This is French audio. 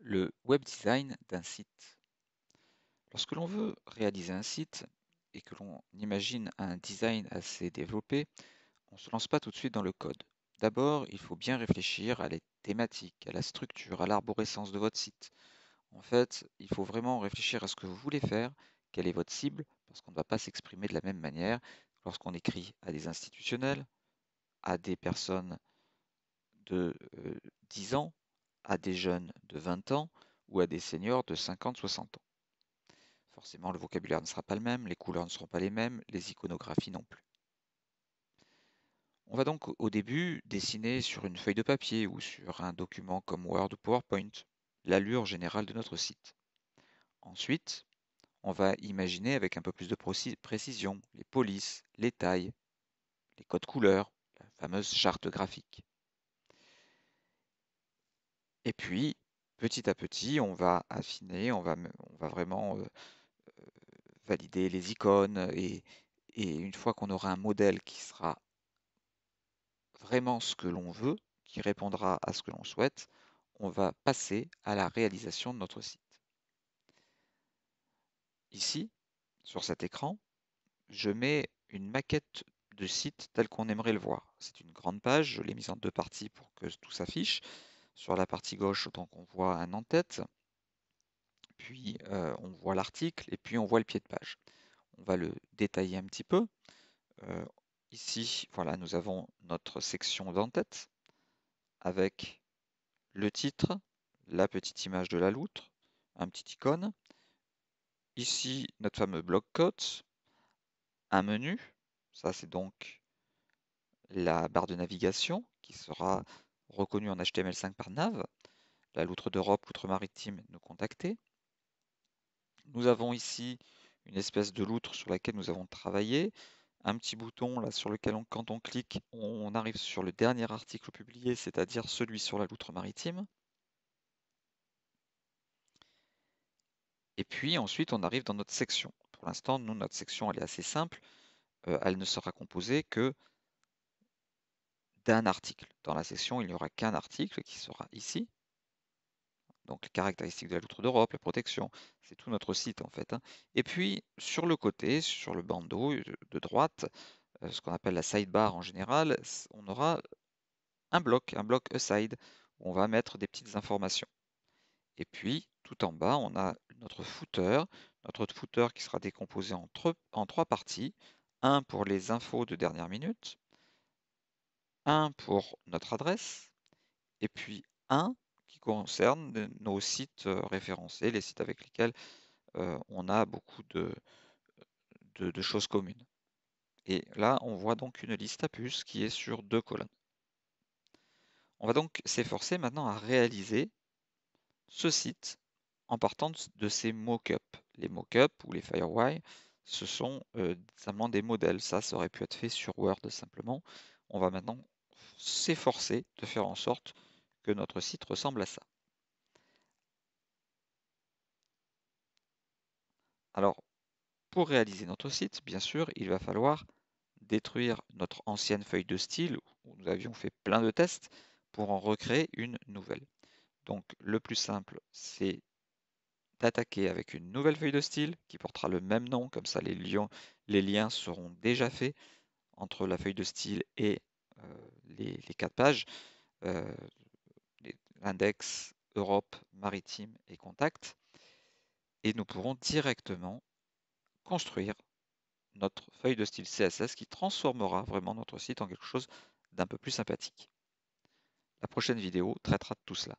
le web design d'un site. Lorsque l'on veut réaliser un site et que l'on imagine un design assez développé, on ne se lance pas tout de suite dans le code. D'abord, il faut bien réfléchir à les thématiques, à la structure, à l'arborescence de votre site. En fait, il faut vraiment réfléchir à ce que vous voulez faire, quelle est votre cible, parce qu'on ne va pas s'exprimer de la même manière lorsqu'on écrit à des institutionnels, à des personnes de 10 euh, ans à des jeunes de 20 ans ou à des seniors de 50-60 ans. Forcément, le vocabulaire ne sera pas le même, les couleurs ne seront pas les mêmes, les iconographies non plus. On va donc au début dessiner sur une feuille de papier ou sur un document comme Word ou PowerPoint l'allure générale de notre site. Ensuite, on va imaginer avec un peu plus de précision les polices, les tailles, les codes couleurs, la fameuse charte graphique. Et puis, petit à petit, on va affiner, on va, vraiment euh, euh, valider les icônes. Et, et une fois qu'on aura un modèle qui sera vraiment ce que l'on veut, qui répondra à ce que l'on souhaite, on va passer à la réalisation de notre site. Ici, sur cet écran, je mets une maquette de site telle qu'on aimerait le voir. C'est une grande page, je l'ai mise en deux parties pour que tout s'affiche. Sur la partie gauche, on voit un en-tête, puis euh, on voit l'article, et puis on voit le pied de page. On va le détailler un petit peu. Euh, ici, voilà, nous avons notre section d'en-tête avec le titre, la petite image de la loutre, un petit icône. Ici, notre fameux bloc code, un menu, ça c'est donc la barre de navigation qui sera reconnu en HTML5 par NAV. La loutre d'Europe, loutre maritime, nous contacter. Nous avons ici une espèce de loutre sur laquelle nous avons travaillé. Un petit bouton là sur lequel, quand on clique, on arrive sur le dernier article publié, c'est-à-dire celui sur la loutre maritime. Et puis ensuite, on arrive dans notre section. Pour l'instant, nous, notre section, elle est assez simple. Euh, elle ne sera composée que d'un article. Dans la section, il n'y aura qu'un article qui sera ici. Donc les caractéristiques de la loutre d'Europe, la protection, c'est tout notre site en fait. Hein. Et puis sur le côté, sur le bandeau euh, de droite, euh, ce qu'on appelle la sidebar en général, on aura un bloc, un bloc aside, où on va mettre des petites informations. Et puis, tout en bas, on a notre footer, notre footer qui sera décomposé en, en trois parties. Un pour les infos de dernière minute, un pour notre adresse, et puis un qui concerne nos sites euh, référencés, les sites avec lesquels euh, on a beaucoup de, choses communes. Et là, on voit donc une liste à puces qui est sur deux colonnes. On va donc s'efforcer maintenant à réaliser ce site en partant de ces mock-ups. Les mock-ups ou les firewire, ce sont euh, des modèles. Ça, ça aurait pu être fait sur Word simplement on va maintenant s'efforcer de faire en sorte que notre site ressemble à ça. Alors, pour réaliser notre site, bien sûr, il va falloir détruire notre ancienne feuille de style où nous avions fait plein de tests pour en recréer une nouvelle. Donc le plus simple, c'est d'attaquer avec une nouvelle feuille de style qui portera le même nom, comme ça les, liens, les liens seront déjà faits entre la feuille de style et euh, les, les, quatre pages, euh, l'index, Europe, Maritime et Contact. Et nous pourrons directement construire notre feuille de style CSS qui transformera vraiment notre site en quelque chose d'un peu plus sympathique. La prochaine vidéo traitera de tout cela.